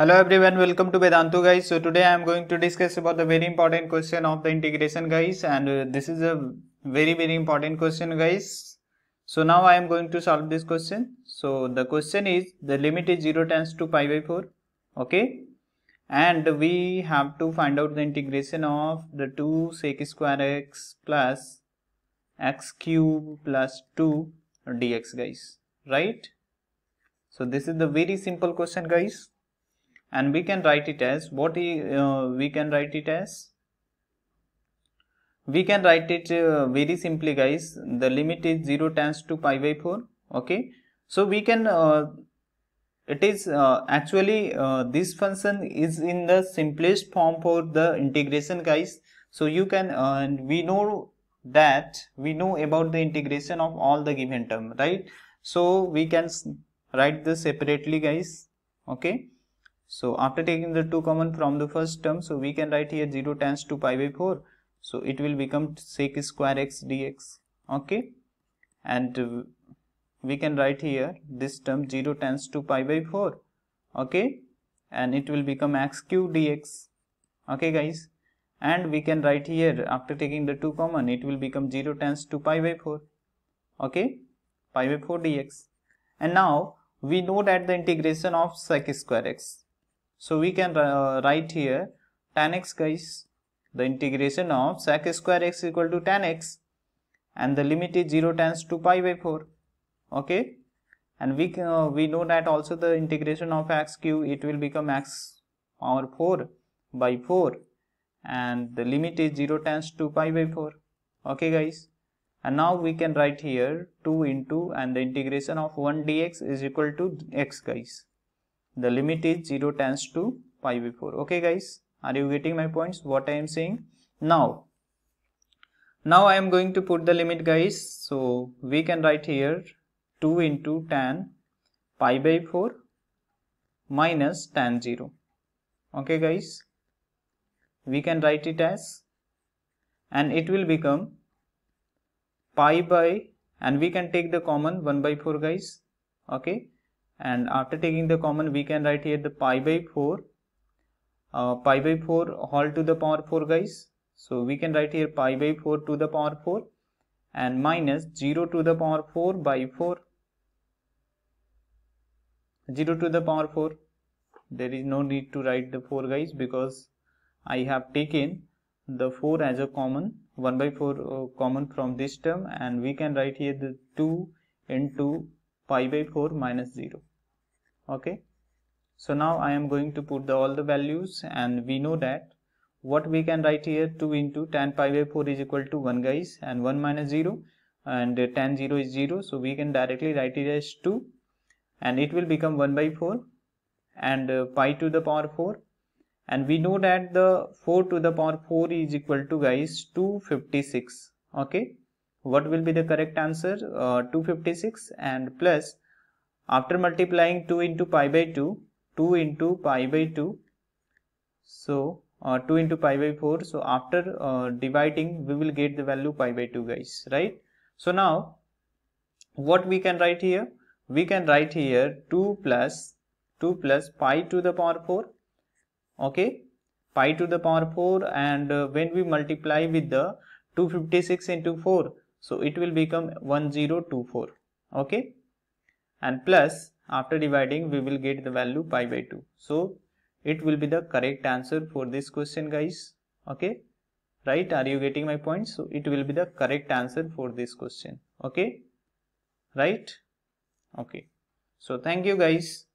hello everyone welcome to vedantu guys so today i am going to discuss about the very important question of the integration guys and uh, this is a very very important question guys so now i am going to solve this question so the question is the limit is 0 tends to pi by 4 okay and we have to find out the integration of the 2 sec square x plus x cube plus 2 dx guys right so this is the very simple question guys and we can write it as what uh, we can write it as we can write it uh, very simply guys the limit is 0 times to pi by 4 okay so we can uh, it is uh, actually uh, this function is in the simplest form for the integration guys so you can uh, we know that we know about the integration of all the given term right so we can write this separately guys okay so after taking the 2 common from the first term, so we can write here 0 tends to pi by 4. So it will become sec square x dx. Okay. And uh, we can write here this term 0 tends to pi by 4. Okay. And it will become x cube dx. Okay guys. And we can write here after taking the 2 common, it will become 0 tends to pi by 4. Okay. Pi by 4 dx. And now we know that the integration of sec square x so we can uh, write here tan x guys the integration of sec square x equal to tan x and the limit is 0 tends to pi by 4 okay and we can, uh, we know that also the integration of x cube it will become x power 4 by 4 and the limit is 0 tends to pi by 4 okay guys and now we can write here 2 into and the integration of 1 dx is equal to x guys the limit is 0 tends to pi by 4 okay guys are you getting my points what i am saying now now i am going to put the limit guys so we can write here 2 into tan pi by 4 minus tan 0 okay guys we can write it as and it will become pi by and we can take the common 1 by 4 guys okay and after taking the common we can write here the pi by 4 uh, pi by 4 whole to the power 4 guys so we can write here pi by 4 to the power 4 and minus 0 to the power 4 by 4 0 to the power 4 there is no need to write the 4 guys because I have taken the 4 as a common 1 by 4 uh, common from this term and we can write here the 2 into pi by 4 minus 0 okay so now I am going to put the, all the values and we know that what we can write here 2 into tan pi by 4 is equal to 1 guys and 1 minus 0 and tan 0 is 0 so we can directly write it as 2 and it will become 1 by 4 and uh, pi to the power 4 and we know that the 4 to the power 4 is equal to guys 256 okay what will be the correct answer uh, 256 and plus after multiplying 2 into pi by 2 2 into pi by 2 so uh, 2 into pi by 4 so after uh, dividing we will get the value pi by 2 guys right so now what we can write here we can write here 2 plus 2 plus pi to the power 4 okay pi to the power 4 and uh, when we multiply with the 256 into 4 so it will become 1024 okay and plus after dividing we will get the value pi by 2 so it will be the correct answer for this question guys okay right are you getting my point so it will be the correct answer for this question okay right okay so thank you guys